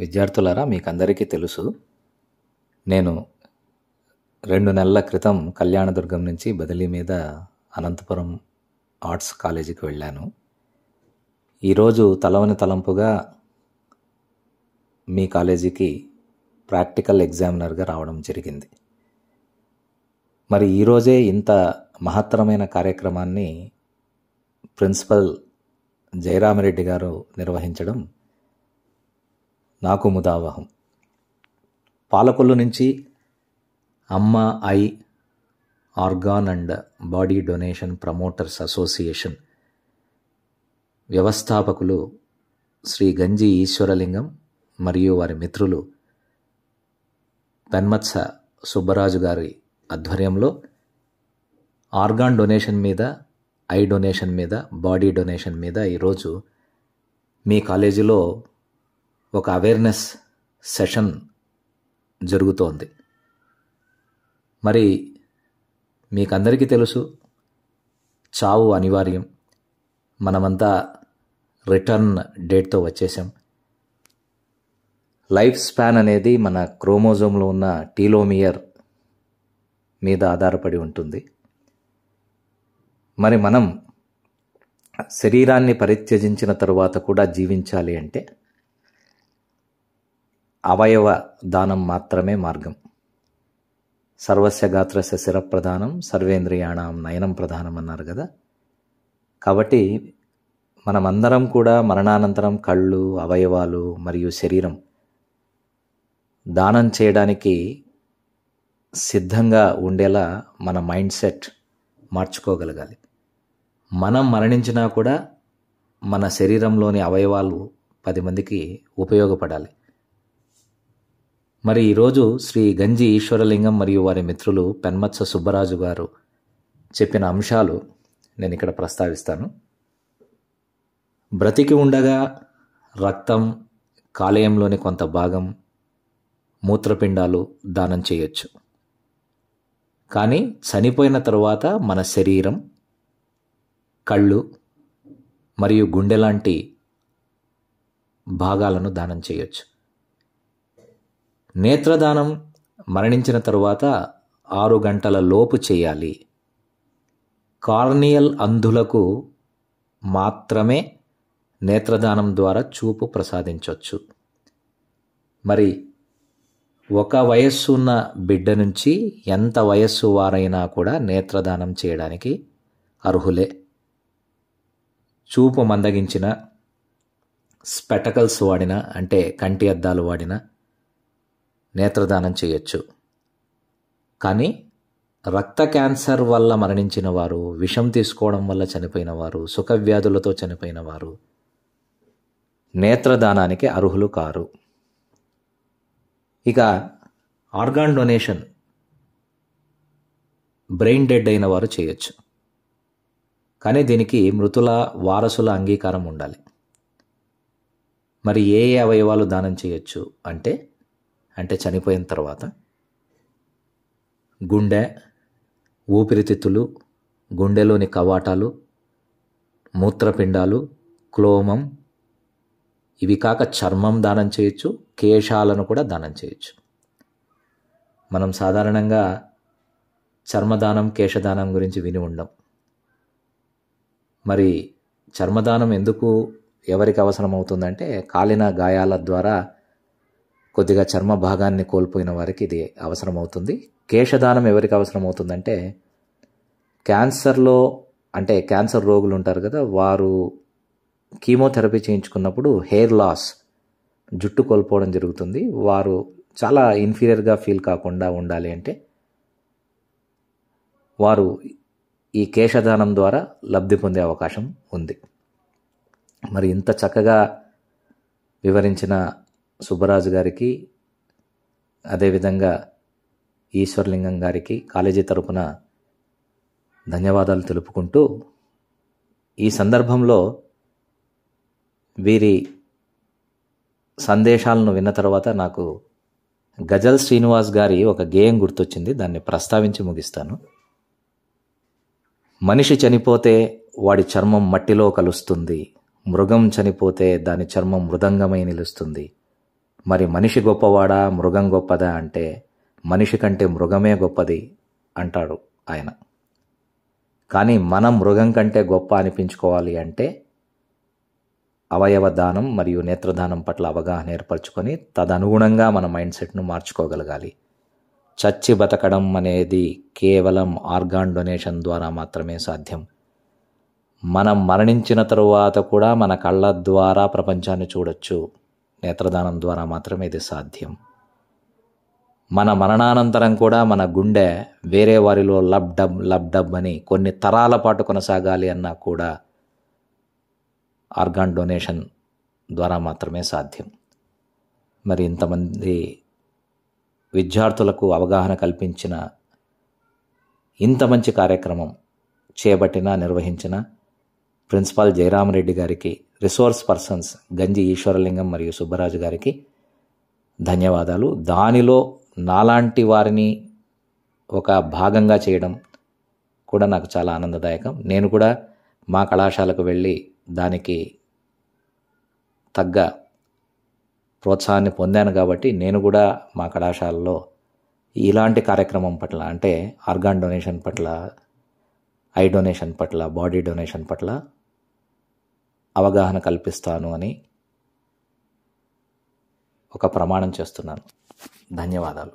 విద్యార్థులారా మీకు అందరికీ తెలుసు నేను రెండు నెలల క్రితం కళ్యాణదుర్గం నుంచి బదిలీ మీద అనంతపురం ఆర్ట్స్ కాలేజీకి వెళ్ళాను ఈరోజు తలవని తలంపుగా మీ కాలేజీకి ప్రాక్టికల్ ఎగ్జామినర్గా రావడం జరిగింది మరి ఈరోజే ఇంత మహత్తరమైన కార్యక్రమాన్ని ప్రిన్సిపల్ జయరామరెడ్డి గారు నిర్వహించడం నాకు ముదావహం పాలకొల్లు నుంచి Amma eye organ and body donation promoters association వ్యవస్థాపకులు శ్రీ గంజి ఈశ్వరలింగం మరియు వారి మిత్రులు తన్మత్స సుబ్బరాజు గారి ఆధ్వర్యంలో ఆర్గాన్ డొనేషన్ మీద ఐ డొనేషన్ మీద బాడీ డొనేషన్ మీద ఈరోజు మీ కాలేజీలో ఒక అవేర్నెస్ సెషన్ జరుగుతోంది మరి మీకందరికీ తెలుసు చావు అనివార్యం మనమంతా రిటర్న్ డేట్తో వచ్చేసాం లైఫ్ స్పాన్ అనేది మన క్రోమోజోమ్లో ఉన్న టీలోమియర్ మీద ఆధారపడి ఉంటుంది మరి మనం శరీరాన్ని పరిత్యజించిన తర్వాత కూడా జీవించాలి అంటే అవయవ దానం మాత్రమే మార్గం సర్వస్య గాత్రస్య శిర ప్రధానం సర్వేంద్రియాణం నయనం ప్రధానం అన్నారు కదా కాబట్టి మనమందరం కూడా మరణానంతరం కళ్ళు అవయవాలు మరియు శరీరం దానం చేయడానికి సిద్ధంగా ఉండేలా మన మైండ్ సెట్ మార్చుకోగలగాలి మనం మరణించినా కూడా మన శరీరంలోని అవయవాలు పది మందికి ఉపయోగపడాలి మరి ఈరోజు శ్రీ గంజి ఈశ్వరలింగం మరియు వారి మిత్రులు పెన్మత్స సుబ్బరాజు గారు చెప్పిన అంశాలు నేను ఇక్కడ ప్రస్తావిస్తాను బ్రతికి ఉండగా రక్తం కాలేయంలోని కొంత భాగం మూత్రపిండాలు దానం చేయొచ్చు కానీ చనిపోయిన తరువాత మన శరీరం కళ్ళు మరియు గుండె లాంటి భాగాలను దానం చేయొచ్చు నేత్రదానం మరణించిన తరువాత ఆరు గంటల లోపు చేయాలి కార్నియల్ అంధులకు మాత్రమే నేత్రదానం ద్వారా చూపు ప్రసాదించవచ్చు మరి ఒక వయస్సు ఉన్న బిడ్డ నుంచి ఎంత వయస్సు వారైనా కూడా నేత్రదానం చేయడానికి అర్హులే చూపు మందగించిన స్పెటకల్స్ వాడిన అంటే కంటి అద్దాలు వాడిన నేత్రదానం చేయొచ్చు కానీ రక్త క్యాన్సర్ వల్ల మరణించిన వారు విషం తీసుకోవడం వల్ల చనిపోయిన వారు సుఖవ్యాధులతో చనిపోయిన వారు నేత్రదానానికి అర్హులు కారు ఇక ఆర్గాన్ డొనేషన్ బ్రెయిన్ డెడ్ అయిన వారు చేయొచ్చు కానీ దీనికి మృతుల వారసుల అంగీకారం ఉండాలి మరి ఏ ఏ అవయవాలు దానం చేయొచ్చు అంటే అంటే చనిపోయిన తర్వాత గుండె ఊపిరితిత్తులు గుండెలోని కవాటాలు మూత్రపిండాలు క్లోమం ఇవి కాక చర్మం దానం చేయొచ్చు కేశాలను కూడా దానం చేయొచ్చు మనం సాధారణంగా చర్మదానం కేశదానం గురించి విని ఉండం మరి చర్మదానం ఎందుకు ఎవరికి అవసరం అవుతుందంటే కాలిన గాయాల ద్వారా కొద్దిగా చర్మ భాగాన్ని కోల్పోయిన వారికి ఇది అవసరమవుతుంది కేశదానం ఎవరికి అవసరమవుతుందంటే క్యాన్సర్లో అంటే క్యాన్సర్ రోగులు ఉంటారు కదా వారు కీమోథెరపీ చేయించుకున్నప్పుడు హెయిర్ లాస్ జుట్టు కోల్పోవడం జరుగుతుంది వారు చాలా ఇన్ఫీరియర్గా ఫీల్ కాకుండా ఉండాలి అంటే వారు ఈ కేశదానం ద్వారా లబ్ధి పొందే అవకాశం ఉంది మరి ఇంత చక్కగా వివరించిన సుబ్బరాజు గారికి అదేవిధంగా ఈశ్వర్లింగం గారికి కాలేజీ తరపున ధన్యవాదాలు తెలుపుకుంటూ ఈ సందర్భంలో వీరి సందేశాలను విన్న తర్వాత నాకు గజల్ శ్రీనివాస్ గారి ఒక గేయం గుర్తొచ్చింది దాన్ని ప్రస్తావించి ముగిస్తాను మనిషి చనిపోతే వాడి చర్మం మట్టిలో కలుస్తుంది మృగం చనిపోతే దాని చర్మం మృదంగమై నిలుస్తుంది మరి మనిషి గొప్పవాడా మృగం గొప్పదా అంటే మనిషి కంటే మృగమే గొప్పది అంటాడు ఆయన కానీ మనం మృగం కంటే గొప్ప అనిపించుకోవాలి అంటే అవయవ దానం మరియు నేత్రదానం పట్ల అవగాహన ఏర్పరచుకొని తదనుగుణంగా మన మైండ్ సెట్ను మార్చుకోగలగాలి చచ్చి బతకడం అనేది కేవలం ఆర్గాన్ డొనేషన్ ద్వారా మాత్రమే సాధ్యం మనం మరణించిన తరువాత కూడా మన కళ్ళ ద్వారా ప్రపంచాన్ని చూడొచ్చు నేత్రదానం ద్వారా మాత్రమే ఇది సాధ్యం మన మరణానంతరం కూడా మన గుండె వేరే వారిలో లబ్ డబ్ లబ్ డబ్ అని కొన్ని తరాల పాటు కొనసాగాలి అన్నా కూడా ఆర్గాన్ డొనేషన్ ద్వారా మాత్రమే సాధ్యం మరి ఇంతమంది విద్యార్థులకు అవగాహన కల్పించిన ఇంత మంచి కార్యక్రమం చేపట్టిన నిర్వహించిన ప్రిన్సిపాల్ జయరామరెడ్డి గారికి రిసోర్స్ పర్సన్స్ గంజి ఈశ్వరలింగం మరియు సుబ్బరాజు గారికి ధన్యవాదాలు దానిలో నాలాంటి వారిని ఒక భాగంగా చేయడం కూడా నాకు చాలా ఆనందదాయకం నేను కూడా మా కళాశాలకు వెళ్ళి దానికి తగ్గ ప్రోత్సాహాన్ని పొందాను కాబట్టి నేను కూడా మా కళాశాలలో ఇలాంటి కార్యక్రమం పట్ల అంటే ఆర్గాన్ డొనేషన్ పట్ల ఐ డొనేషన్ పట్ల బాడీ డొనేషన్ పట్ల అవగాహన కల్పిస్తాను అని ఒక ప్రమాణం చేస్తున్నాను ధన్యవాదాలు